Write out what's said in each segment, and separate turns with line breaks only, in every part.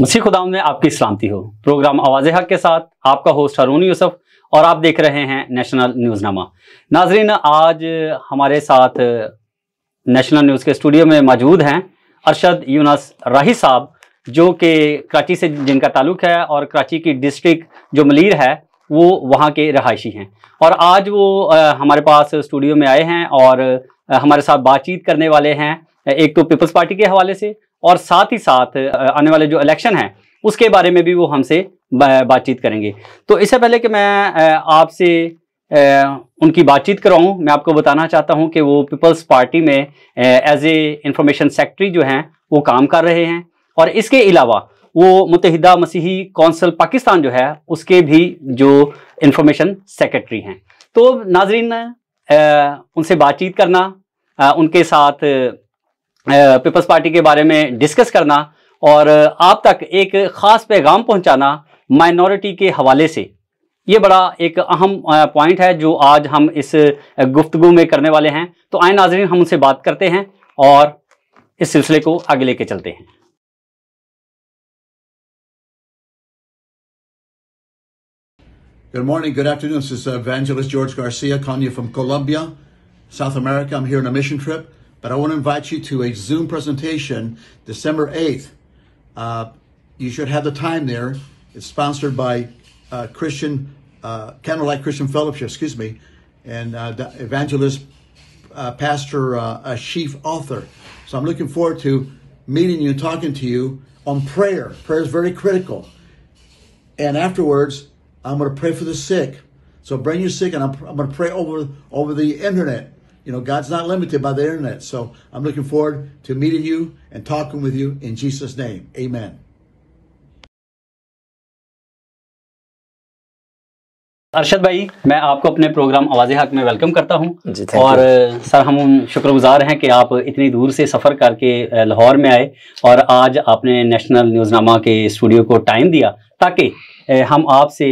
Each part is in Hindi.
मसीह खुदा में आपकी सलामती हो प्रोग्राम आवाज हक के साथ आपका होस्ट हरून यूसुफ और आप देख रहे हैं नेशनल न्यूज़नामा नाजरीन आज हमारे साथ नेशनल न्यूज़ के स्टूडियो में मौजूद हैं अरशद यूनस राही साहब जो कि कराची से जिनका ताल्लुक है और कराची की डिस्ट्रिक्ट जो मलिर है वो वहाँ के रहायशी हैं और आज वो हमारे पास स्टूडियो में आए हैं और हमारे साथ बातचीत करने वाले हैं एक तो पीपल्स पार्टी के हवाले से और साथ ही साथ आने वाले जो इलेक्शन हैं उसके बारे में भी वो हमसे बातचीत करेंगे तो इससे पहले कि मैं आपसे उनकी बातचीत कराऊं मैं आपको बताना चाहता हूं कि वो पीपल्स पार्टी में एज ए इंफॉर्मेशन सेक्रेटरी जो हैं वो काम कर रहे हैं और इसके अलावा वो मुतहदा मसीही कौंसल पाकिस्तान जो है उसके भी जो इंफॉर्मेशन सेक्रेटरी हैं तो नाजरीन उनसे बातचीत करना उनके साथ पीपल्स पार्टी के बारे में डिस्कस करना और आप तक एक ख़ास पैगाम पहुंचाना माइनॉरिटी के हवाले से ये बड़ा एक अहम पॉइंट है जो आज हम इस गुफ्तु में करने वाले हैं तो आए नाजरीन हम उनसे बात करते हैं और इस सिलसिले को आगे लेके चलते हैं
Good morning, good afternoon. This is uh, Evangelist George Garcia, calling you from Colombia, South America. I'm here on a mission trip. but I want to invite you to a Zoom presentation December 8th. Uh, you should have the time there. It's sponsored by uh, Christian, uh, Candlelight Christian Fellowship, excuse me, and uh, evangelist, uh, pastor, uh, a chief author. So I'm looking forward to meeting you and talking to you on prayer. Prayer is very critical. And afterwards, I'm going to pray for the sick. So bring your sick, and I'm, I'm going to pray over, over the internet you know, God's not limited by the internet. So I'm looking forward to meeting you and talking with you in Jesus' name. Amen.
Arshad भाई मैं आपको अपने प्रोग्राम आवाज़ हक में वेलकम करता हूं जी, और सर हम शुक्रगुजार हैं कि आप इतनी दूर से सफ़र करके लाहौर में आए और आज आपने नेशनल न्यूज़नामा के स्टूडियो को टाइम दिया ताकि हम आपसे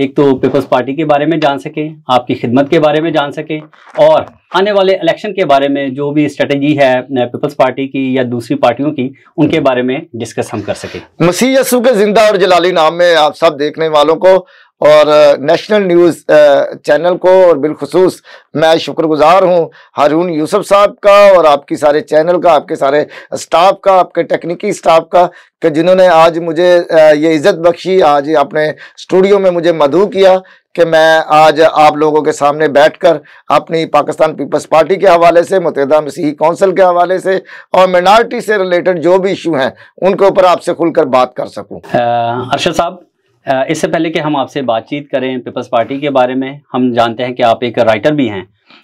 एक तो पीपल्स पार्टी के बारे में जान सकें आपकी खिदमत के बारे में जान सकें और आने वाले इलेक्शन के बारे में जो भी स्ट्रेटेजी है पीपल्स पार्टी की या दूसरी पार्टियों की उनके बारे में डिस्कस हम कर सकें
मसीह यसु के जिंदा और जलाली नाम में आप सब देखने वालों को और नेशनल न्यूज़ चैनल को और बिलखसूस मैं शुक्रगुजार हूँ हारून यूसुफ साहब का और आपकी सारे चैनल का आपके सारे स्टाफ का आपके टेक्निकी स्टाफ का कि जिन्होंने आज मुझे ये इज़्ज़त बख्शी आज अपने स्टूडियो में मुझे मधु किया कि मैं आज आप लोगों के सामने बैठकर अपनी पाकिस्तान पीपल्स पार्टी के हवाले से मुतहदा मसीही कौंसिल के हवाले से और मिनार्टी से रिलेटेड जो भी इशू हैं उनके ऊपर आपसे खुलकर बात कर सकूँ
अर्शद साहब इससे पहले कि हम आपसे बातचीत करें पीपल्स पार्टी के बारे में हम जानते हैं कि आप एक राइटर भी हैं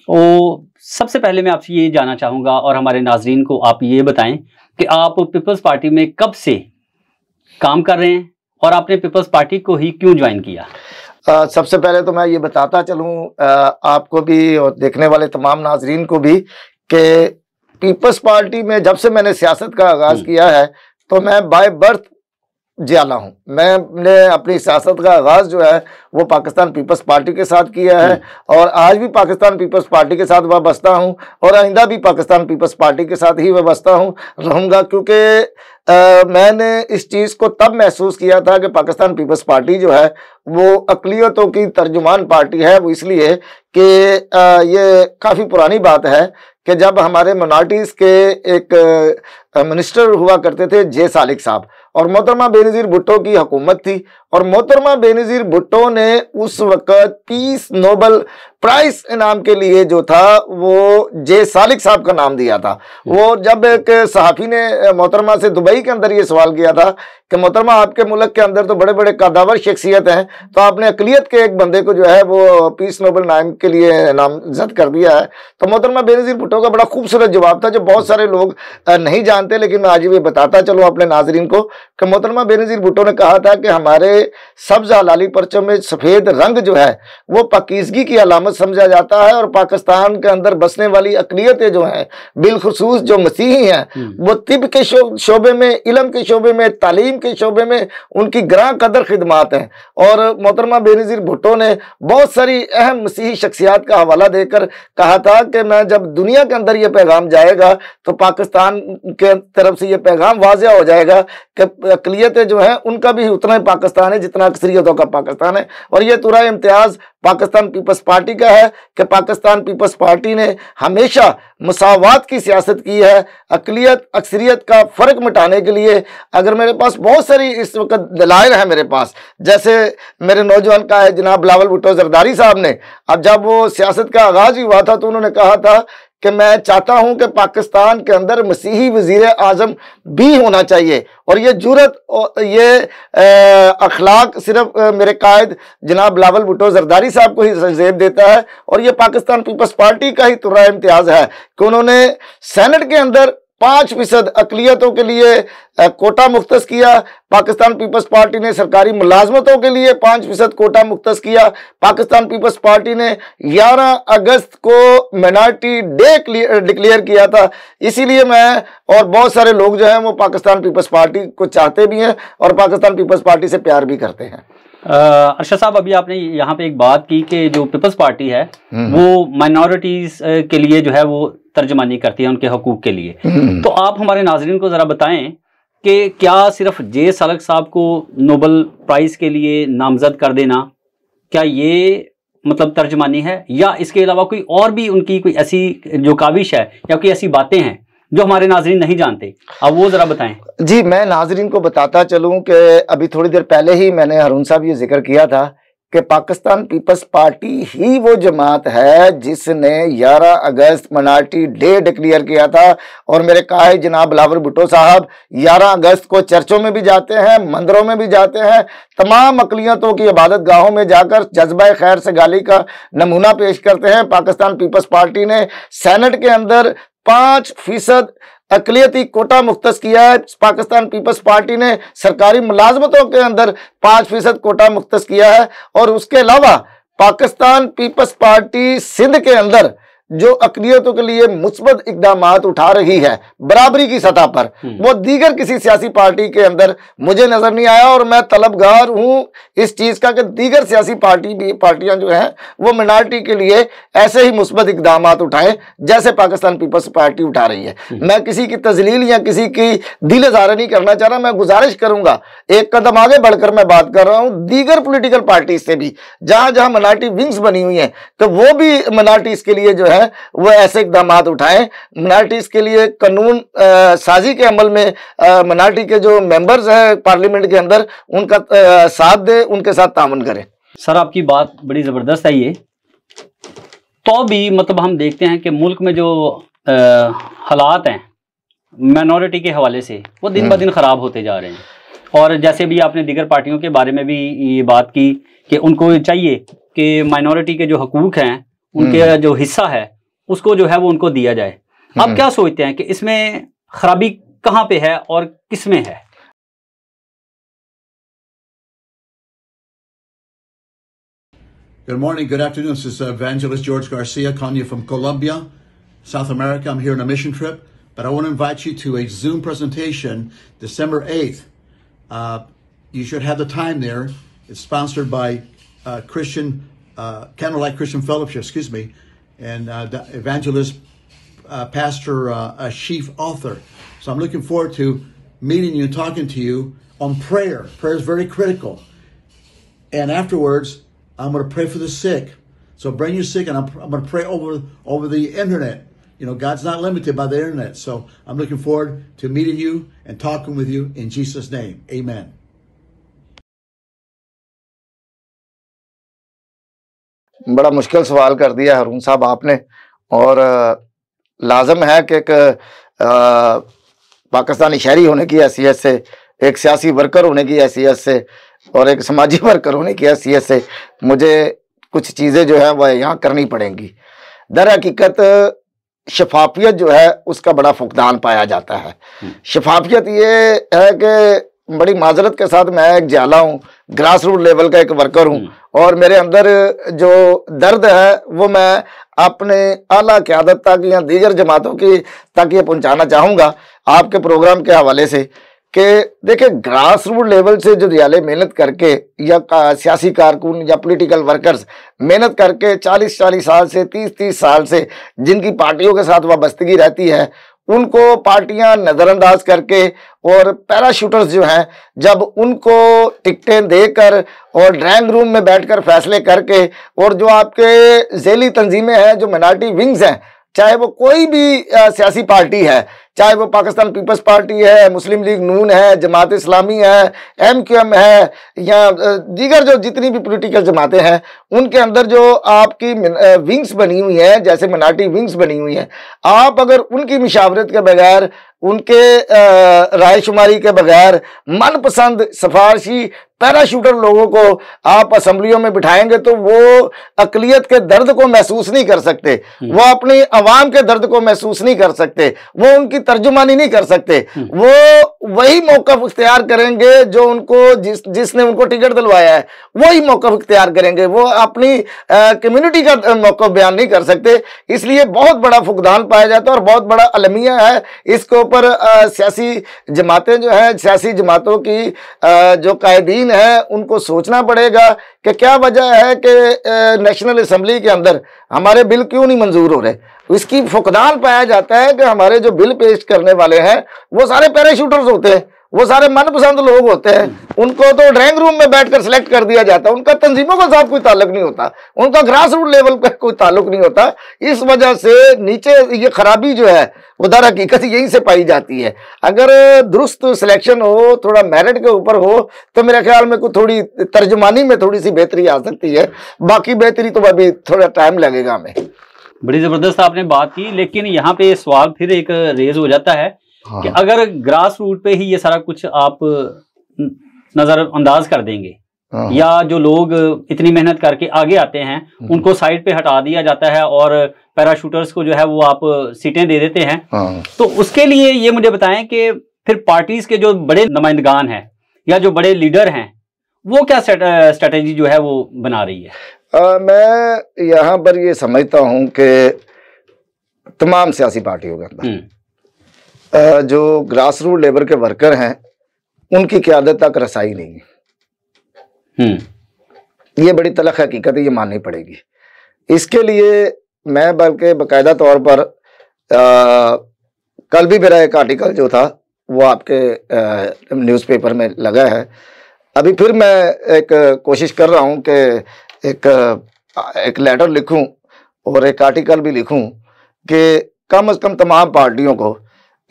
वो सबसे पहले मैं आपसे ये जानना चाहूँगा और हमारे नाजरन को आप ये बताएं कि आप पीपल्स पार्टी में कब से
काम कर रहे हैं और आपने
पीपल्स पार्टी को ही क्यों ज्वाइन किया
आ, सबसे पहले तो मैं ये बताता चलूँ आपको भी और देखने वाले तमाम नाजरीन को भी कि पीपल्स पार्टी में जब से मैंने सियासत का आगाज़ हम्म। किया है तो मैं बाय बर्थ ज्याला हूँ मैंने अपनी सियासत का आगाज़ जो है वो पाकिस्तान पीपल्स पार्टी के साथ किया है हम्म। और आज भी पाकिस्तान पीपल्स पार्टी के साथ वाबस्ता हूँ और आइंदा भी पाकिस्तान पीपल्स पार्टी के साथ ही वाबस्ता हूँ रहूँगा क्योंकि मैंने इस चीज़ को तब महसूस किया था कि पाकिस्तान पीपल्स पार्टी जो है वो अकलीतों की तर्जुमान पार्टी है वो इसलिए कि ये काफ़ी पुरानी बात है कि जब हमारे मनाटीज़ के एक मिनिस्टर हुआ करते थे जे सालिक साहब और मोहतरमा बेनज़ीर भुट्टो की हुकूमत थी और मोहतरमा बेनज़ीर भुट्टो ने उस वक़्त पीस नोबल प्राइस इनाम के लिए जो था वो जे सालिक साहब का नाम दिया था हम्म। वो जब एक सहाफ़ी ने मोहतरमा से दुबई के अंदर ये सवाल किया था कि मोहतरमा आपके मुल्क के अंदर तो बड़े बड़े कादावर शख्सियत हैं तो आपने अकलीत के एक बंदे को जो है वो पीस नोबल नाम के लिए नामजद कर दिया है तो मोहतरमा बेनज़ीर भुट्टो का बड़ा खूबसूरत जवाब था जो बहुत सारे लोग नहीं जानते लेकिन मैं आज भी बताता चलो अपने नाजरन को कि मोहतरमा बेनज़ीर भुट्टो ने कहा था कि हमारे सब्जा लाली परचों में सफ़ेद रंग जो है वो पकीजगी की अलामत रहमत समझा जाता है और पाकिस्तान के अंदर बसने वाली अकलीतें जो हैं बिलखसूस जो मसीही हैं हम्म। वो तिब के शो, शोबे में इलम के शोबे में तालीम के शोबे में उनकी ग्रां कदर खदमात हैं और मोहतरमा बेनज़ीर भुट्टो ने बहुत सारी अहम मसीही शख्सियात का हवाला देकर कहा था कि मैं जब दुनिया के अंदर ये पैगाम जाएगा तो पाकिस्तान के तरफ से ये पैगाम वाजह हो जाएगा कि अकलीतें जो हैं उनका भी उतना ही पाकिस्तान है जितना अक्सरियतों का पाकिस्तान है और ये तुरा इम्तियाज़ पाकिस्तान पीपल्स पार्टी का है कि पाकिस्तान पीपल्स पार्टी ने हमेशा मसावत की सियासत की है अकलीत अक्सरीत का फ़र्क मिटाने के लिए अगर मेरे पास बहुत सारी इस वक्त दलाइल हैं मेरे पास जैसे मेरे नौजवान का है जनाब बिलावल भुट्टो जरदारी साहब ने अब जब वो सियासत का आगाज़ ही हुआ था तो उन्होंने कहा था कि मैं चाहता हूं कि पाकिस्तान के अंदर मसीही वजीर आजम भी होना चाहिए और ये जरूरत और ये अखलाक सिर्फ मेरे कायद जनाब लावल भुटो जरदारी साहब को ही जेब देता है और ये पाकिस्तान पीपल्स पार्टी का ही तुरा इम्तियाज़ है कि उन्होंने सेनेट के अंदर पाँच फीसद अकलीतों के लिए कोटा मुख्त किया पाकिस्तान पीपल्स पार्टी ने सरकारी मुलाजमतों के लिए पाँच फीसद कोटा मुख्त किया पाकिस्तान पीपल्स पार्टी ने ग्यारह अगस्त को मिनार्टी डे डिक्लेयर किया था इसीलिए मैं और बहुत सारे लोग जो हैं वो पाकिस्तान पीपल्स पार्टी को चाहते भी हैं और पाकिस्तान पीपल्स पार्टी से प्यार भी करते हैं
अर्शद साहब अभी आपने यहाँ पे एक बात की कि जो पीपल्स पार्टी है हम्म। वो माइनॉरिटीज़ के लिए जो है वो तर्जमानी करती है उनके हकूक़ के लिए हम्म। तो आप हमारे नाजरन को ज़रा बताएं कि क्या सिर्फ जे सलक साहब को नोबल प्राइज़ के लिए नामजद कर देना क्या ये मतलब तर्जमानी है या इसके अलावा कोई और भी उनकी कोई ऐसी जो काविश है या कोई ऐसी बातें हैं जो हमारे नाजरीन नहीं जानते अब वो ज़रा बताएं
जी मैं नाजरीन को बताता चलूँ कि अभी थोड़ी देर पहले ही मैंने हरून साहब ये जिक्र किया था कि पाकिस्तान पीपल्स पार्टी ही वो जमात है जिसने 11 अगस्त मनार्टी डे डिक्लेयर किया था और मेरे कहा है जनाब बिलावर भुट्टो साहब 11 अगस्त को चर्चों में भी जाते हैं मंदिरों में भी जाते हैं तमाम अकलीतों की इबादत गाहों में जाकर जज्बा खैर से गाली का नमूना पेश करते हैं पाकिस्तान पीपल्स पार्टी ने सेनेट के अंदर पाँच फीसद अकलियती कोटा मुख्त किया है पाकिस्तान पीपल्स पार्टी ने सरकारी मुलाजमतों के अंदर पाँच फीसद कोटा मुख्त किया है और उसके अलावा पाकिस्तान पीपल्स पार्टी सिंध के अंदर जो अकलियतों के लिए मुस्बत इकदाम उठा रही है बराबरी की सतह पर हम्म। वो दीगर किसी सियासी पार्टी के अंदर मुझे नजर नहीं आया और मैं तलबगार हूं इस चीज़ का कि दीगर सियासी पार्टी भी पार्टियां जो हैं वो मिनार्टी के लिए ऐसे ही मुस्बत इकदाम उठाएं जैसे पाकिस्तान पीपल्स पार्टी उठा रही है हम्म। मैं किसी की तजलील या किसी की दिल इजारा नहीं करना चाह रहा मैं गुजारिश करूंगा एक कदम आगे बढ़कर मैं बात कर रहा हूं दीगर पोलिटिकल पार्टी से भी जहां जहां मिनार्टी विंग्स बनी हुई है तो वो भी मिनार्टी इसके लिए जो है है वो ऐसे इकदाम उठाएं मिनार्टीज के लिए कानून साजी के अमल में मिनार्टी के जो मेंबर्स हैं पार्लियामेंट के अंदर उनका आ, साथ दे उनके साथ तामन करें सर आपकी बात बड़ी ज़बरदस्त है ये
तो भी मतलब हम देखते हैं कि मुल्क में जो आ, हालात हैं माइनॉरिटी के हवाले से वो दिन ब हम्म। दिन ख़राब होते जा रहे हैं और जैसे भी आपने दिगर पार्टियों के बारे में भी ये बात की कि उनको चाहिए कि माइनॉरिटी के जो हकूक हैं उनके जो हिस्सा है उसको जो है वो उनको दिया जाए आप क्या
सोचते हैं कि इसमें खराबी कहाँ पे है और किस में है Good morning, good afternoon. This is Evangelist George Garcia calling you from Colombia, South America. I'm here on a mission trip, but I want to invite you to a Zoom presentation December 8th. Uh, you should have the time there. It's sponsored by uh, Christian uh, Candlelight Christian Fellowship, excuse me, and uh, evangelist uh, Pastor uh, Chief Author. So I'm looking forward to meeting you and talking to you on prayer. Prayer is very critical. And afterwards, I'm going to pray for the sick. So bring your sick, and I'm, I'm going to pray over over the internet. You know, God's not limited by the internet. So I'm looking forward to meeting you and talking with you in Jesus' name. Amen.
बड़ा मुश्किल सवाल कर दिया हरून साहब आपने और लाजम है कि एक पाकिस्तानी शहरी होने की हैसियत से एक सियासी वर्कर होने की हैसियत से और एक समाजी वर्कर होने की हैसियत से मुझे कुछ चीज़ें जो है वह यहाँ करनी पड़ेंगी दर हकीकत शफाफियत जो है उसका बड़ा फुकदान पाया जाता है हम्म। शफाफियत ये है कि बड़ी माजरत के साथ मैं एक जाला हूँ ग्रास रूट लेवल का एक वर्कर हूँ हम्म। और मेरे अंदर जो दर्द है वो मैं अपने अला क्यादत तक या दीगर जमातों की तक ये पहुँचाना चाहूँगा आपके प्रोग्राम के हवाले से कि देखिए ग्रास रूट लेवल से जो रियाले मेहनत करके या का, सियासी कारकुन या पॉलिटिकल वर्कर्स मेहनत करके 40-40 साल से 30-30 साल से जिनकी पार्टियों के साथ वाबस्तगी रहती है उनको पार्टियां नज़रअंदाज करके और पैराशूटर्स जो हैं जब उनको टिकटें देकर और ड्राइंग रूम में बैठकर फैसले करके और जो आपके झेली तंजीमें हैं जो मिनार्टी विंग्स हैं चाहे वो कोई भी सियासी पार्टी है चाहे वो पाकिस्तान पीपल्स पार्टी है मुस्लिम लीग नून है जमात इस्लामी है एम क्यू एम है या दीगर जो जितनी भी पोलिटिकल जमातें हैं उनके अंदर जो आपकी विंग्स बनी हुई हैं जैसे मनाटी विंग्स बनी हुई हैं आप अगर उनकी मशावरत के बगैर उनके रायशुमारी के बगैर मनपसंद सिफारशी पैराशूटर लोगों को आप असम्बलियों में बिठाएंगे तो वो अकलीत के दर्द को महसूस नहीं कर सकते हम्म। वो अपनी आवाम के दर्द को महसूस नहीं कर सकते वो उनकी तर्जुमानी नहीं कर सकते हम्म। वो वही मौकफ इख्तियार करेंगे जो उनको जिस जिसने उनको टिकट दिलवाया है वही मौकफ इख्तियार करेंगे वो अपनी कम्युनिटी का मौकफ बयान नहीं कर सकते इसलिए बहुत बड़ा फुकदान पाया जाता है और बहुत बड़ा अलमिया है इसके ऊपर सियासी जमातें जो हैं सियासी जमातों की आ, जो कायदीन है उनको सोचना पड़ेगा कि क्या वजह है कि नेशनल असम्बली के अंदर हमारे बिल क्यों नहीं मंजूर हो रहे इसकी फुकदान पाया जाता है कि हमारे जो बिल पेश करने वाले हैं वो सारे पैराशूटर्स होते हैं वो सारे मनपसंद लोग होते हैं उनको तो ड्राइंग रूम में बैठकर सिलेक्ट कर दिया जाता है उनका तंजीमों के साथ कोई ताल्लुक नहीं होता उनका ग्रास रूट लेवल का कोई ताल्लुक नहीं होता इस वजह से नीचे ये खराबी जो है वो दर हकीकत यहीं से पाई जाती है अगर दुरुस्त सिलेक्शन हो थोड़ा मेरिट के ऊपर हो तो मेरे ख्याल में कोई थोड़ी तर्जमानी में थोड़ी सी बेहतरी आ सकती है बाकी बेहतरी तो अभी थोड़ा टाइम लगेगा हमें
बड़ी जबरदस्त आपने बात की लेकिन यहाँ पे सवाल फिर एक रेज हो जाता है हाँ। कि अगर ग्रास रूट पे ही ये सारा कुछ आप नजरअंदाज कर देंगे हाँ। या जो लोग इतनी मेहनत करके आगे आते हैं हम्म। उनको साइड पे हटा दिया जाता है और पैराशूटर्स को जो है वो आप सीटें दे देते हैं हाँ। तो उसके लिए ये मुझे बताएं कि फिर पार्टीज के जो बड़े नुमाइंदगान हैं या जो बड़े लीडर हैं वो क्या स्ट्रेटेजी जो है वो बना रही है
आ, मैं यहाँ पर ये समझता हूँ कि तमाम सियासी पार्टियों के अंदर हम्म। जो ग्रास रूट लेबर के वर्कर हैं उनकी क्यादत तक रसाई नहीं है
हम्म।
ये बड़ी तलख हकीकत है ये माननी पड़ेगी इसके लिए मैं बल्कि बकायदा तौर पर आ, कल भी मेरा एक आर्टिकल जो था वो आपके न्यूज़पेपर में लगा है अभी फिर मैं एक कोशिश कर रहा हूँ कि एक एक लेटर लिखूं और एक आर्टिकल भी लिखूं कि कम से कम तमाम पार्टियों को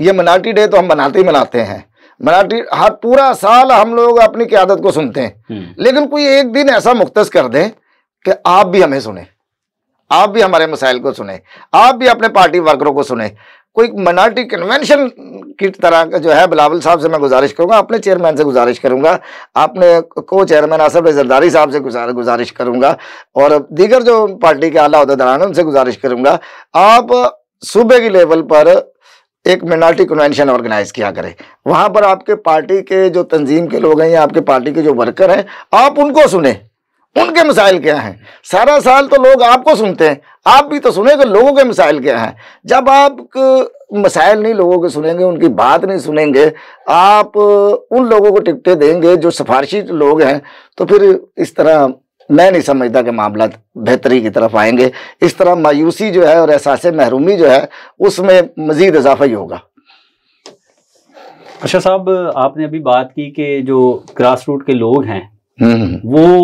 ये मनाटी डे तो हम मनाते ही मनाते हैं मराठी हर पूरा साल हम लोग अपनी क्यादत को सुनते हैं हम्म। लेकिन कोई एक दिन ऐसा मुख्त कर दें कि आप भी हमें सुने आप भी हमारे मसाइल को सुने आप भी अपने पार्टी वर्करों को सुने कोई मनार्टी कन्वेंशन की तरह का जो है बिलावल साहब से मैं गुजारिश करूंगा अपने चेयरमैन से गुजारिश करूंगा अपने को चेयरमैन आसफ जरदारी साहब से गुजारिश करूंगा और दीगर जो पार्टी के आला अहदेदारान उनसे गुजारिश करूंगा आप सूबे की लेवल पर एक मिनार्टी कन्वेंशन ऑर्गेनाइज किया करें वहाँ पर आपके पार्टी के जो तंजीम के लोग हैं या आपके पार्टी के जो वर्कर हैं आप उनको सुने उनके मिसाइल क्या हैं सारा साल तो लोग आपको सुनते हैं आप भी तो सुनेंगे लोगों के मिसाइल क्या हैं जब आप मिसाइल नहीं लोगों के सुनेंगे उनकी बात नहीं सुनेंगे आप उन लोगों को टिकटें देंगे जो सिफारशी लोग हैं तो फिर इस तरह मैं नहीं समझता कि मामला बेहतरी की तरफ आएंगे इस तरह मायूसी जो है और एहसास महरूमी जो है उसमें मज़ीद इजाफा ही होगा
अच्छा साहब आपने अभी बात की कि जो ग्रास रूट के लोग हैं हम्म। वो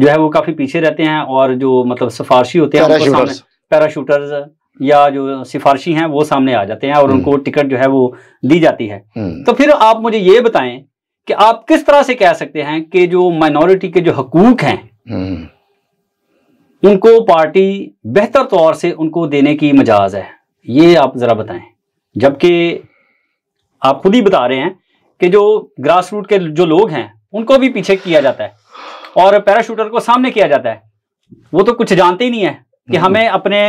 जो है वो काफ़ी पीछे रहते हैं और जो मतलब सिफारशी होते हैं पैराशूटर्स या जो सिफारशी हैं वो सामने आ जाते हैं और हम्म। उनको टिकट जो है वो दी जाती है हम्म। तो फिर आप मुझे ये बताएं कि आप किस तरह से कह सकते हैं कि जो माइनॉरिटी के जो हकूक हैं हम्म। उनको पार्टी बेहतर तौर से उनको देने की मजाज है ये आप ज़रा बताएं जबकि आप खुद ही बता रहे हैं कि जो ग्रास रूट के जो लोग हैं उनको भी पीछे किया जाता है और पैराशूटर को सामने किया जाता है वो तो कुछ जानते ही नहीं है कि हम्म। हमें अपने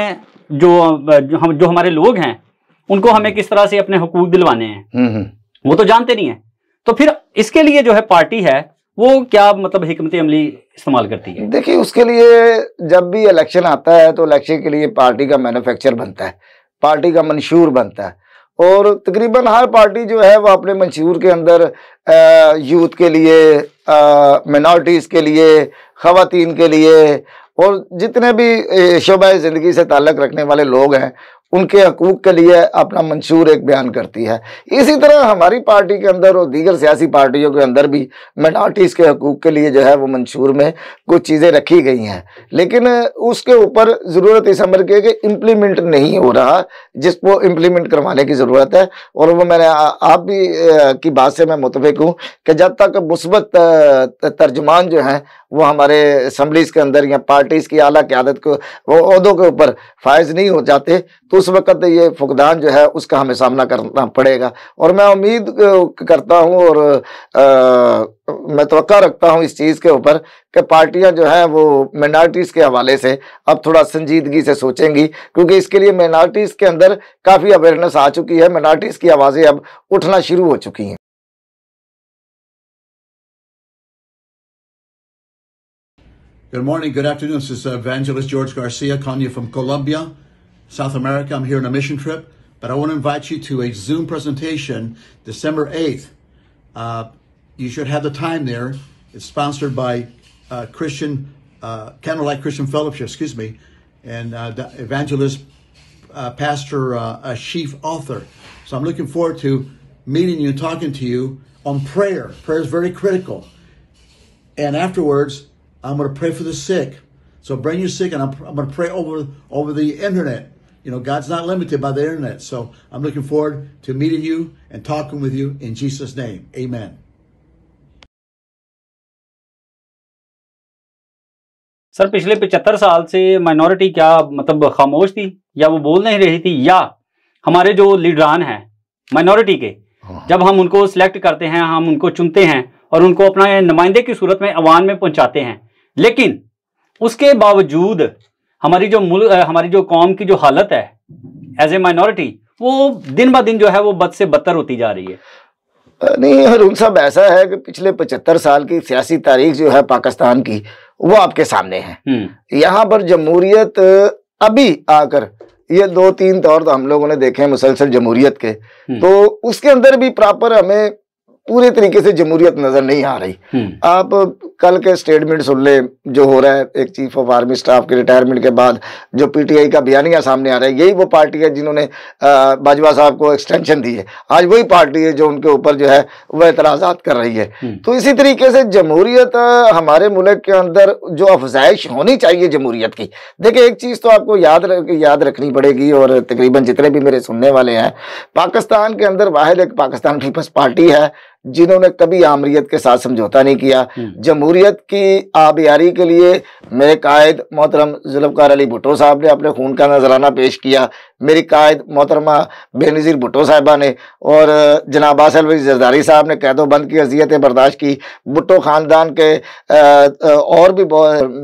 जो जो हम जो हमारे लोग हैं उनको हमें किस तरह से अपने हकूक दिलवाने हैं
हम्म, हम्म।
वो तो जानते नहीं है तो फिर इसके लिए जो है पार्टी है वो क्या मतलब हमत अमली इस्तेमाल करती
है देखिए उसके लिए जब भी इलेक्शन आता है तो इलेक्शन के लिए पार्टी का मैन्युफैक्चर बनता है पार्टी का मंशूर बनता है और तकरीबन हर पार्टी जो है वह अपने मंशूर के अंदर यूथ के लिए मिनार्टीज़ के लिए ख़वातीन के लिए और जितने भी शोबा ज़िंदगी से ताल्लक़ रखने वाले लोग हैं उनके हकूक के लिए अपना मंशूर एक बयान करती है इसी तरह हमारी पार्टी के अंदर और दीगर सियासी पार्टियों के अंदर भी मिनार्टीज के हकूक के लिए जो है वो मंशूर में कुछ चीज़ें रखी गई हैं लेकिन उसके ऊपर ज़रूरत इस की के कि इम्प्लीमेंट नहीं हो रहा जिसको इम्प्लीमेंट करवाने की ज़रूरत है और वो मैंने आप भी की बात से मैं मुतफिक हूँ कि जब तक मुस्बत तर्जमान जो हैं वो हमारे असम्बलीज़ के अंदर या पार्टीज़ की अला क्यादत को वो अहदों के ऊपर फायज नहीं हो जाते तो उस वक़्त ये फुकदान जो है उसका हमें सामना करना पड़ेगा और मैं उम्मीद करता हूँ और आ, मैं तो रखता हूँ इस चीज़ के ऊपर कि पार्टियाँ जो हैं वो माइनॉरिटीज़ के हवाले से अब थोड़ा संजीदगी से सोचेंगी क्योंकि इसके लिए माइनॉरिटीज़ के अंदर
काफ़ी अवेयरनेस आ चुकी है माइनॉरिटीज़ की आवाज़ें अब उठना शुरू हो चुकी हैं Good morning, good afternoon. This is uh, Evangelist George Garcia, calling you from Colombia. South America. I'm here on a mission trip, but I want to invite you to a Zoom presentation December 8th. Uh, you should have the time there. It's sponsored by uh, Christian uh, Candlelight Christian Fellowship, excuse me, and uh, evangelist uh, Pastor uh, Chief Author. So I'm looking forward to meeting you and talking to you on prayer. Prayer is very critical. And afterwards, I'm going to pray for the sick. So bring your sick, and I'm, I'm going to pray over over the internet you know, God's not limited by the internet. So I'm looking forward to meeting you and talking with you in Jesus' name. Amen.
Sir पिछले पचहत्तर साल से माइनॉरिटी क्या मतलब खामोश थी या वो बोल नहीं रही थी या हमारे जो लीडरान हैं माइनॉरिटी के हाँ। जब हम उनको सिलेक्ट करते हैं हम उनको चुनते हैं और उनको अपना नुमाइंदे की सूरत में अवान में पहुंचाते हैं लेकिन उसके बावजूद हमारी जो मुल हमारी जो कौम की जो हालत है एज ए माइनॉरिटी वो दिन ब दिन जो है वो बद से बदतर होती जा रही
है नहीं हरून साहब ऐसा है कि पिछले पचहत्तर साल की सियासी तारीख जो है पाकिस्तान की वो आपके सामने है हम्म। यहाँ पर जमहूरियत अभी आकर ये दो तीन दौर तो हम लोगों ने देखे हैं मुसलसल जमहूरियत के हम्म। तो उसके अंदर भी प्रॉपर हमें पूरे तरीके से जमहूरियत नजर नहीं आ रही हम्म। आप कल के स्टेटमेंट सुन ले जो हो रहा है एक चीफ ऑफ आर्मी स्टाफ के रिटायरमेंट के बाद जो पीटीआई का बयानिया सामने आ रहा है यही वो पार्टी है जिन्होंने बाजवा साहब को एक्सटेंशन दी है आज वही पार्टी है जो उनके ऊपर जो है वह एतराजात कर रही है हम्म। तो इसी तरीके से जमहूरियत हमारे मुल्क के अंदर जो अफजाइश होनी चाहिए जमहूरियत की देखिए एक चीज़ तो आपको याद रख, याद रखनी पड़ेगी और तकरीबन जितने भी मेरे सुनने वाले हैं पाकिस्तान के अंदर वाहिद एक पाकिस्तान पीपल्स पार्टी है जिन्होंने कभी आमरीत के साथ समझौता नहीं किया हम्म। जमहूरियत की आबियारी के लिए मेरे कायद मोहतरम जुल्फकार अली भुटो साहब ने अपने खून का नजराना पेश किया मेरी कायद मोहतरमा बेनज़ीर भुटो साहिबा ने और जनाब आसल जरदारी साहब ने कैदो बंद की अजियतें बर्दाश्त की भुटो ख़ानदान के और भी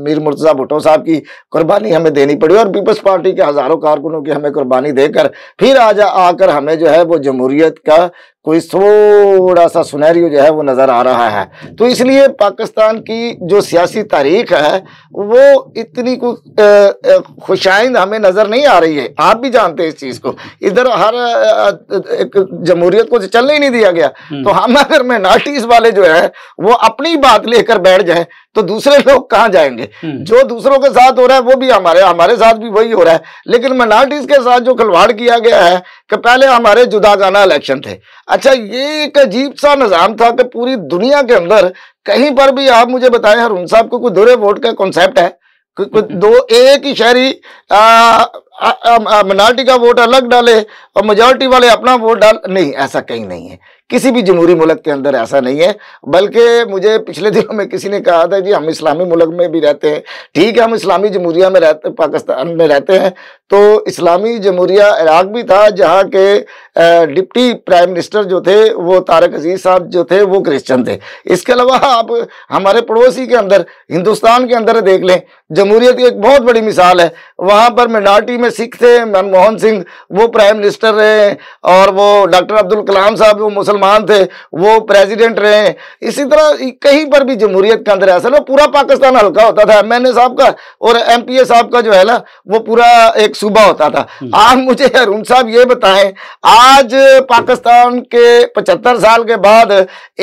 मीर मुर्तज़ा भुटो साहब की कुर्बानी हमें देनी पड़ी और पीपल्स पार्टी के हज़ारों कारकुनों की हमें कुर्बानी देकर फिर आज आकर हमें जो है वो जमहूरीत का कोई थोड़ा सा सुनहरियो जो है वो नज़र आ रहा है तो इसलिए पाकिस्तान की जो सियासी तारीख है वो इतनी खुशाइंद हमें नज़र नहीं आ रही है आप भी जानते हैं इस चीज़ को इधर हर एक जमहूरियत को तो चलने ही नहीं दिया गया हम्म। तो हम अगर मेनाटीज वाले जो है वो अपनी बात लेकर बैठ जाए तो दूसरे लोग कहाँ जाएंगे हम्म। जो दूसरों के साथ हो रहा है वो भी हमारे हमारे साथ भी वही हो रहा है लेकिन माइनॉरिटीज के साथ जो खिलवाड़ किया गया है कि पहले हमारे जुदागाना इलेक्शन थे अच्छा ये एक अजीब सा निज़ाम था कि पूरी दुनिया के अंदर कहीं पर भी आप मुझे बताएं हरून साहब को कोई दोहरे वोट का कॉन्सेप्ट है हम्म। दो एक ही शहरी मिनार्टी का वोट अलग डाले और मेजोरिटी वाले अपना वोट डाल नहीं ऐसा कहीं नहीं है किसी भी जमहूरी मुल्क के अंदर ऐसा नहीं है बल्कि मुझे पिछले दिनों में किसी ने कहा था जी हम इस्लामी मुल्क में भी रहते हैं ठीक है हम इस्लामी जमहूरिया में रहते पाकिस्तान में रहते हैं तो इस्लामी जमहूरिया इराक भी था जहाँ के डिप्टी प्राइम मिनिस्टर जो थे वो तारक अजीज साहब जो थे वो क्रिश्चन थे इसके अलावा आप हमारे पड़ोसी के अंदर हिंदुस्तान के अंदर देख लें जमहूरियत एक बहुत बड़ी मिसाल है वहाँ पर मिनार्टी में सिख थे मनमोहन सिंह वो प्राइम मिनिस्टर रहे और वो डॉक्टर अब्दुल कलाम साहब वो मुसलमान थे वो प्रेसिडेंट रहे इसी तरह कहीं पर भी जमहूरियत के अंदर ऐसा ना पूरा पाकिस्तान हल्का होता था एम साहब का और एम साहब का जो है ना वो पूरा एक सूबा होता था हम्म। आप मुझे अरुण साहब ये बताएं आज पाकिस्तान के पचहत्तर साल के बाद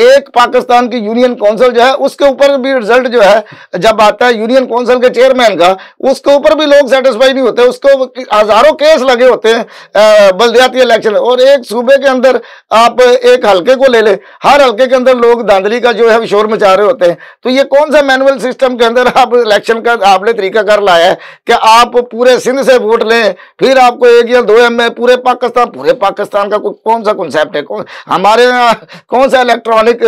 एक पाकिस्तान की यूनियन काउंसिल जो है उसके ऊपर भी रिजल्ट जो है जब आता है यूनियन काउंसिल के चेयरमैन का उसके ऊपर भी लोग सेटिस्फाई नहीं होते उसको हजारों केस लगे होते हैं बलदियाती इलेक्शन और एक सूबे के अंदर आप एक हल्के को ले ले हर हल्के के अंदर लोग धांधली का जो है शोर मचा रहे होते हैं तो ये कौन सा मैनुअल सिस्टम के अंदर आप इलेक्शन का आपने तरीका कर लाया है कि आप पूरे सिंध से वोट लें फिर आपको एक या दो एम पूरे पाकिस्तान पूरे पाकिस्तान का कौन सा कंसेप्ट है कौन हमारे यहाँ कौन सा इलेक्ट्रॉनिक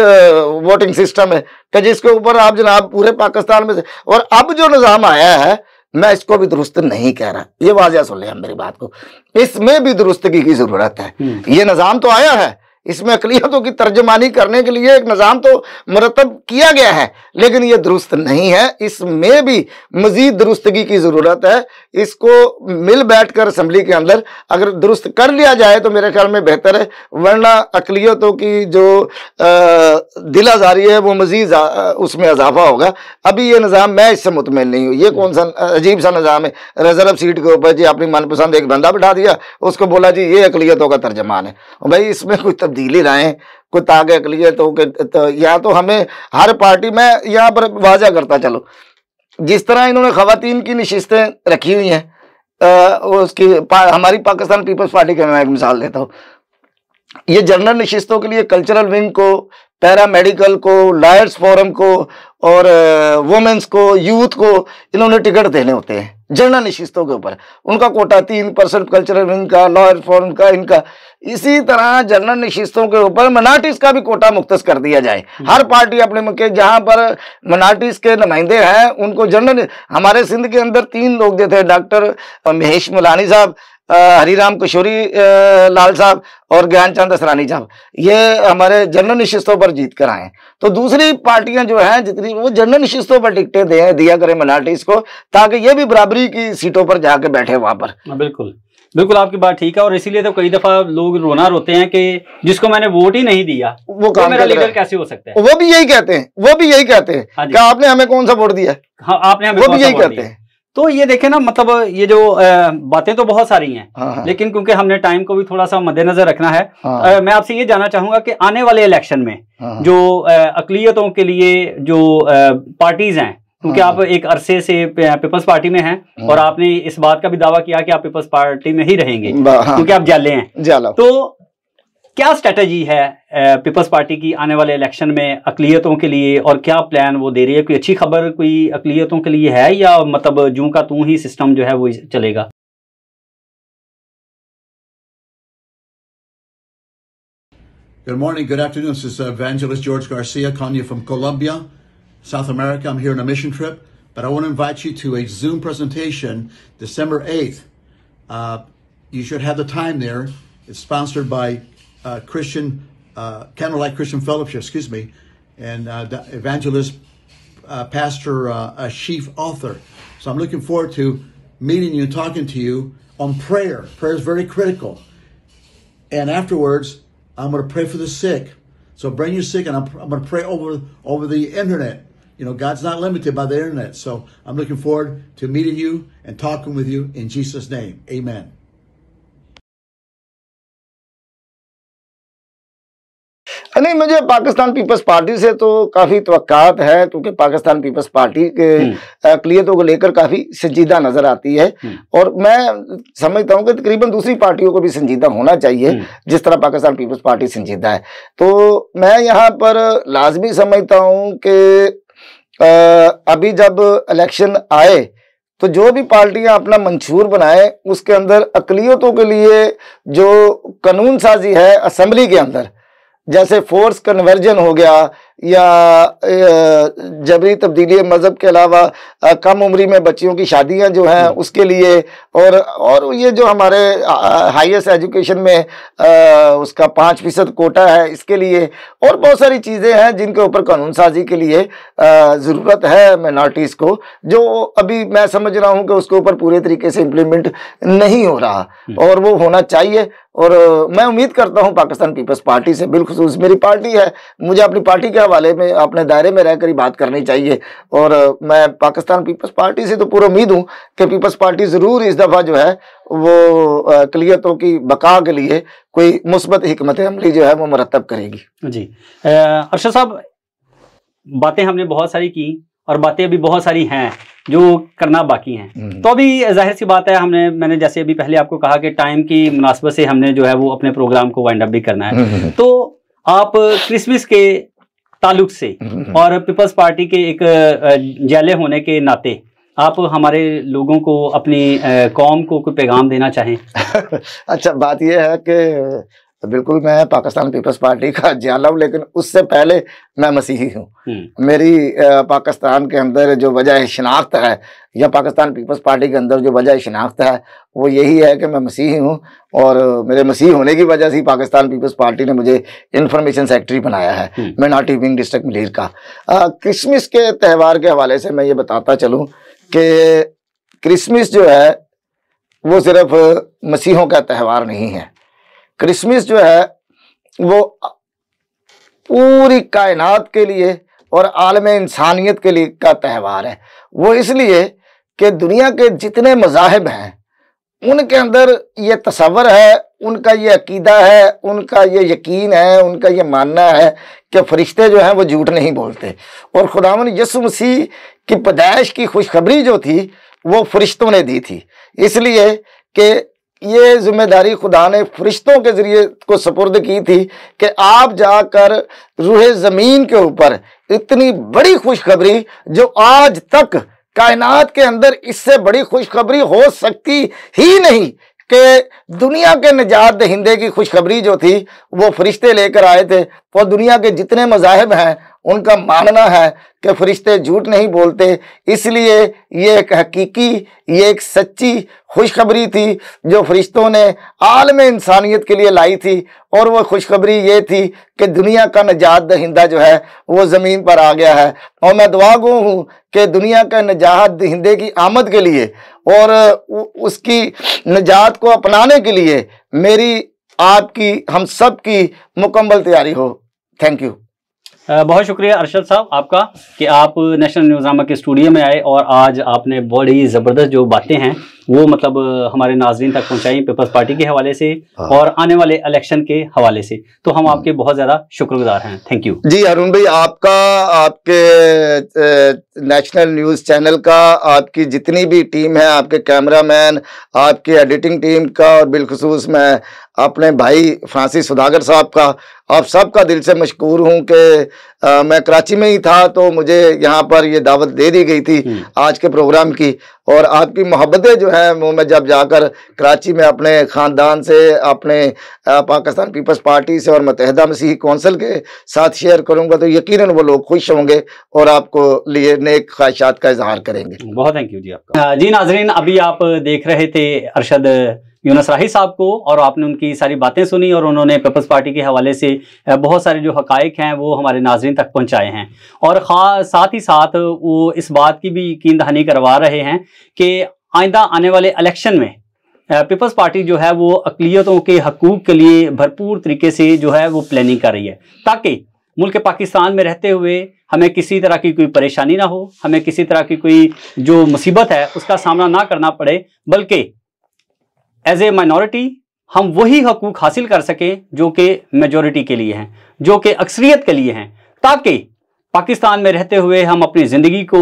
वोटिंग सिस्टम है कि जिसके ऊपर आप जनाब पूरे पाकिस्तान में से और अब जो निज़ाम आया है मैं इसको भी दुरुस्त नहीं कह रहा ये वाजिया सुन ले मेरी बात को इसमें भी दुरुस्तगी की जरूरत है हम्म। ये निज़ाम तो आया है इसमें अकलीतों की तर्जमानी करने के लिए एक निज़ाम तो मरतब किया गया है लेकिन ये दुरुस्त नहीं है इसमें भी मज़ीद दुरुस्तगी की ज़रूरत है इसको मिल बैठ कर असम्बली के अंदर अगर दुरुस्त कर लिया जाए तो मेरे ख्याल में बेहतर है वरना अकलीतों की जो दिल आजारी है वो मज़ीद उसमें इजाफा होगा अभी ये निज़ाम मैं इससे मुतमिन नहीं हूँ ये कौन सा अजीब सा निज़ाम है रिजर्व सीट के ऊपर जी अपनी मनपसंद एक बंदा बैठा दिया उसको बोला जी ये अकलीतों का तर्जमान है भाई इसमें कुछ तब्दीली लाएं कुछ के लिए तो, तो या तो हमें हर पार्टी में यहाँ पर वाजा करता चलो जिस तरह इन्होंने खातन की नशिस्तें रखी हुई हैं उसकी पा, हमारी पाकिस्तान पीपल्स पार्टी का मैं एक मिसाल देता हूँ ये जनरल नशिस्तों के लिए कल्चरल विंग को पैरा मेडिकल को लायर्स फोरम को और वुमेंस को यूथ को इन्होंने टिकट देने होते हैं जनरल नशिस्तों के ऊपर उनका कोटा तीन परसेंट कल्चरल विंग का लॉयर फोरम का इनका इसी तरह जनरल निशिस्तों के ऊपर मनाटिस का भी कोटा मुख्त कर दिया जाए हम्म। हर पार्टी अपने के जहां पर मनाटिस के नुमाइंदे हैं उनको जनरल हमारे सिंध के अंदर तीन लोग जो थे डॉक्टर महेश मुलानी साहब हरिराम किशोरी लाल साहब और ज्ञानचंद असरानी साहब ये हमारे जनरल निशिस्तों पर जीत कर आए तो दूसरी पार्टियां जो हैं जितनी वो जनरल निशिस्तों पर टिकटें दे दिया करें मनाटिस को ताकि ये भी बराबरी की सीटों पर जाके बैठे वहां पर
हाँ, बिल्कुल बिल्कुल आपकी बात ठीक है और इसीलिए तो कई दफा लोग रोना रोते हैं कि जिसको मैंने वोट ही नहीं दिया वो तो मेरा लीडर कैसे
हो सकता है वो भी यही कहते हैं वो भी यही कहते हैं हाँ कि आपने हमें कौन सा वोट दिया हाँ आपने हमें वो भी यही कहते हैं
तो ये देखे ना मतलब ये जो बातें तो बहुत सारी हैं हाँ, हाँ। लेकिन क्योंकि हमने टाइम को भी थोड़ा सा मद्देनजर रखना है हाँ। मैं आपसे ये जानना चाहूंगा कि आने वाले इलेक्शन में हाँ, जो अकलियतों के लिए जो पार्टीज हैं क्योंकि हाँ। आप एक अरसे से पीपल्स पार्टी में हैं हाँ। और आपने इस बात का भी दावा किया कि आप पीपल्स पार्टी में ही रहेंगे हाँ। क्योंकि आप जाले हैं जाला तो क्या स्ट्रेटजी है पीपल्स पार्टी की आने वाले इलेक्शन में अकलीतों के लिए और क्या प्लान वो दे रही है कोई अच्छी खबर कोई अकलीतों के लिए है या मतलब जू का तू ही सिस्टम जो है वो चलेगा
Good morning, good afternoon. This is uh, Evangelist George Garcia calling you from Colombia. South America. I'm here on a mission trip, but I want to invite you to a Zoom presentation December 8th. Uh, you should have the time there. It's sponsored by uh, Christian, uh, Candlelight Christian Fellowship, excuse me, and uh, evangelist, uh, pastor, uh, a chief author. So I'm looking forward to meeting you and talking to you on prayer. Prayer is very critical. And afterwards, I'm going to pray for the sick. So bring your sick, and I'm, I'm going to pray over over the internet. you know, God's not limited by the internet. So I'm looking forward to meeting you and talking with you in Jesus' name. Amen. नहीं मुझे पाकिस्तान पीपल्स
पार्टी से तो काफ़ी तवक्कात है क्योंकि पाकिस्तान पीपल्स पार्टी के हम्म। अकलीतों को लेकर काफ़ी संजीदा नज़र आती है हम्म। और मैं समझता हूँ कि तकरीबन दूसरी पार्टियों को भी संजीदा होना चाहिए हम्म। जिस तरह पाकिस्तान पीपल्स पार्टी संजीदा है तो मैं यहाँ पर लाजमी समझता हूँ कि अभी जब इलेक्शन आए तो जो भी पार्टियां अपना मंशूर बनाए उसके अंदर अकलीतों के लिए जो कानून साजी है असम्बली के अंदर जैसे फोर्स कन्वर्जन हो गया या जबरी तब्दीली मज़हब के अलावा कम उम्री में बच्चियों की शादियां जो हैं हम्म। उसके लिए और और ये जो हमारे हाईएस्ट एजुकेशन में आ, उसका पाँच फीसद कोटा है इसके लिए और बहुत सारी चीज़ें हैं जिनके ऊपर कानून साजी के लिए ज़रूरत है माइनॉरिटीज़ को जो अभी मैं समझ रहा हूँ कि उसके ऊपर पूरे तरीके से इम्प्लीमेंट नहीं हो रहा हम्म। और वो होना चाहिए और मैं उम्मीद करता हूँ पाकिस्तान पीपल्स पार्टी से बिलखसूस मेरी पार्टी है मुझे अपनी पार्टी के वाले में अपने दायरे में रहकर ही बात करनी चाहिए और मैं पाकिस्तान पीपल्स पार्टी से तो पूरा उम्मीद हूँ कि पीपल्स पार्टी ज़रूर इस दफ़ा जो है वो अकलीतों की बका के लिए कोई मुस्बत हमत अमली जो है वो मरतब करेगी जी अरशद
साहब बातें हमने बहुत सारी की और बातें अभी बहुत सारी हैं जो करना बाकी हैं हम्म। तो अभी जाहिर सी बात है हमने मैंने जैसे अभी पहले आपको कहा कि टाइम की मुनासबत से हमने जो है वो अपने प्रोग्राम को वाइंड अप भी करना है हम्म। तो आप क्रिसमस के ताल्लुक से हम्म। और पीपल्स पार्टी के एक जैले होने के नाते आप हमारे लोगों को अपनी
कौम को कोई पैगाम देना चाहें अच्छा बात यह है कि तो बिल्कुल मैं पाकिस्तान पीपल्स पार्टी का ज्याला हूँ लेकिन उससे पहले मैं मसीही हूँ हम्म। मेरी पाकिस्तान के अंदर जो वजह शनाख्त है या पाकिस्तान पीपल्स पार्टी के अंदर जो वजह शनाख्त है वो यही है कि मैं मसीही हूँ और मेरे मसीह होने की वजह से ही पाकिस्तान पीपल्स पार्टी ने मुझे इंफॉर्मेशन सेक्रेटरी बनाया है हम्म। मैनाटी विंग डिस्ट्रिक्ट मिलीर का क्रिसमस के त्यौहार के हवाले से मैं ये बताता चलूँ कि क्रिसमस जो है वो सिर्फ मसीहों का त्यौहार नहीं है क्रिसमस जो है वो पूरी कायनात के लिए और आलम इंसानियत के लिए का त्यौहार है वो इसलिए कि दुनिया के जितने मजाहब हैं उनके अंदर ये तस्वर है उनका ये अकीदा है उनका ये यकीन है उनका ये मानना है कि फरिश्ते जो हैं वो झूठ नहीं बोलते और खुदावन यसु मसीह की पैदाइश की खुशखबरी जो थी वो फरिश्तों ने दी थी इसलिए कि ये जिम्मेदारी खुदा ने फरिश्तों के ज़रिए को सपुर्द की थी कि आप जाकर रूह ज़मीन के ऊपर इतनी बड़ी खुशखबरी जो आज तक कायनात के अंदर इससे बड़ी खुशखबरी हो सकती ही नहीं कि दुनिया के निजात दहिंदे की खुशखबरी जो थी वो फरिश्ते लेकर आए थे और दुनिया के जितने मजाहब हैं उनका मानना है कि फरिश्ते झूठ नहीं बोलते इसलिए ये एक हकीकी ये एक सच्ची खुशखबरी थी जो फरिश्तों ने आलम इंसानियत के लिए लाई थी और वह खुशखबरी ये थी कि दुनिया का नजात दहिंदा जो है वो ज़मीन पर आ गया है और मैं दुआ गो हूँ कि दुनिया का नजात दहिंदे की आमद के लिए और उसकी नजात को अपनाने के लिए मेरी आपकी हम सब की मुकम्मल तैयारी हो थैंक यू बहुत
शुक्रिया अरशद साहब आपका कि आप नेशनल न्यूज़नामा के स्टूडियो में आए और आज आपने बड़ी ज़बरदस्त जो बातें हैं वो मतलब हमारे नाजरीन तक पहुँचाई पीपल्स पार्टी के हवाले से हाँ। और आने वाले इलेक्शन के हवाले से तो हम हम्म। आपके बहुत ज़्यादा शुक्रगुजार हैं थैंक यू
जी अरुण भाई आपका आपके नेशनल न्यूज़ चैनल का आपकी जितनी भी टीम है आपके कैमरामैन आपकी एडिटिंग टीम का और बिलखसूस मैं अपने भाई फ्रांसिस सुधागर साहब का आप सबका दिल से मशहूर हूं कि मैं कराची में ही था तो मुझे यहाँ पर ये दावत दे दी गई थी हम्म। आज के प्रोग्राम की और आपकी मोहब्बतें जो है है वो मैं जब जाकर कराची में अपने ख़ानदान से अपने पाकिस्तान पीपल्स पार्टी से और मतहदा मसीह कौंसिल के साथ शेयर करूँगा तो यकीन वो लोग खुश होंगे और आपको लिए नेक ख्वाहिशात का इजहार करेंगे बहुत थैंक यू जी
आपका जी नाजरीन अभी आप देख रहे थे अरशद यूनस राही साहब को और आपने उनकी सारी बातें सुनी और उन्होंने पीपल्स पार्टी के हवाले से बहुत सारे जो हकायक हैं वो हमारे नाजरन तक पहुंचाए हैं और खा साथ ही साथ वो इस बात की भी यकीन दहानी करवा रहे हैं कि आइंदा आने वाले इलेक्शन में पीपल्स पार्टी जो है वो अकलीतों के हकूक के लिए भरपूर तरीके से जो है वो प्लानिंग कर रही है ताकि मुल्क पाकिस्तान में रहते हुए हमें किसी तरह की कोई परेशानी ना हो हमें किसी तरह की कोई जो मुसीबत है उसका सामना ना करना पड़े बल्कि एज ए माइनॉरिटी हम वही हकूक हासिल कर सकें जो कि मेजॉरिटी के लिए हैं जो कि अक्सरियत के लिए हैं ताकि पाकिस्तान में रहते हुए हम अपनी ज़िंदगी को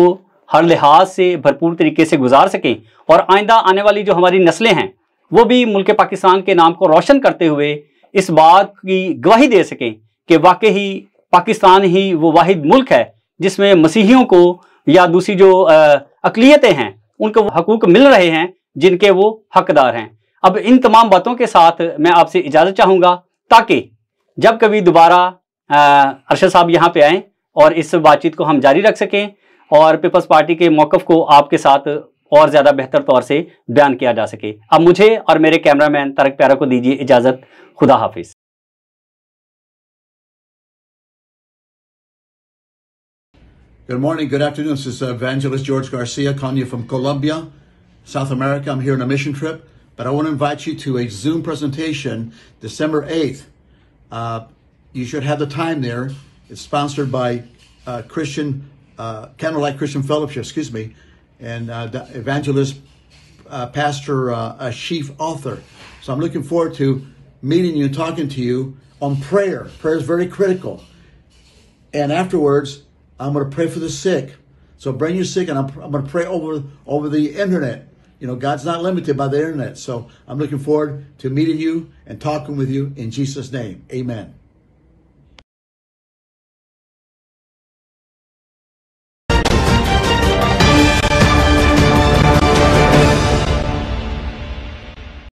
हर लिहाज से भरपूर तरीके से गुजार सकें और आइंदा आने वाली जो हमारी नस्लें हैं वो भी मुल्क पाकिस्तान के नाम को रोशन करते हुए इस बात की गवाही दे सकें कि वाकई ही पाकिस्तान ही वो वाद मुल्क है जिसमें मसीहियों को या दूसरी जो अकलीतें हैं उनको हकूक मिल रहे हैं जिनके वो हकदार हैं अब इन तमाम बातों के साथ मैं आपसे इजाज़त चाहूँगा ताकि जब कभी दोबारा अरशद साहब यहाँ पे आएँ और इस बातचीत को हम जारी रख सकें और पीपल्स पार्टी के मौकफ को आपके साथ और ज़्यादा बेहतर तौर से बयान किया जा सके अब मुझे और मेरे कैमरामैन तारक प्यारा को दीजिए इजाज़त खुदा हाफिज़
Good morning, good afternoon. This is Evangelist George Garcia calling you from Colombia, South America. I'm here on a mission trip, but I want to invite you to a Zoom presentation December 8th. Uh, you should have the time there. It's sponsored by uh, Christian uh, Candlelight Christian Fellowship, excuse me, and uh, evangelist uh, Pastor uh, Chief Author. So I'm looking forward to meeting you and talking to you on prayer. Prayer is very critical. And afterwards, I'm going to pray for the sick. So bring your sick, and I'm, I'm going to pray over over the internet. You know, God's not limited by the internet. So I'm looking forward to meeting you and talking with you in Jesus' name. Amen.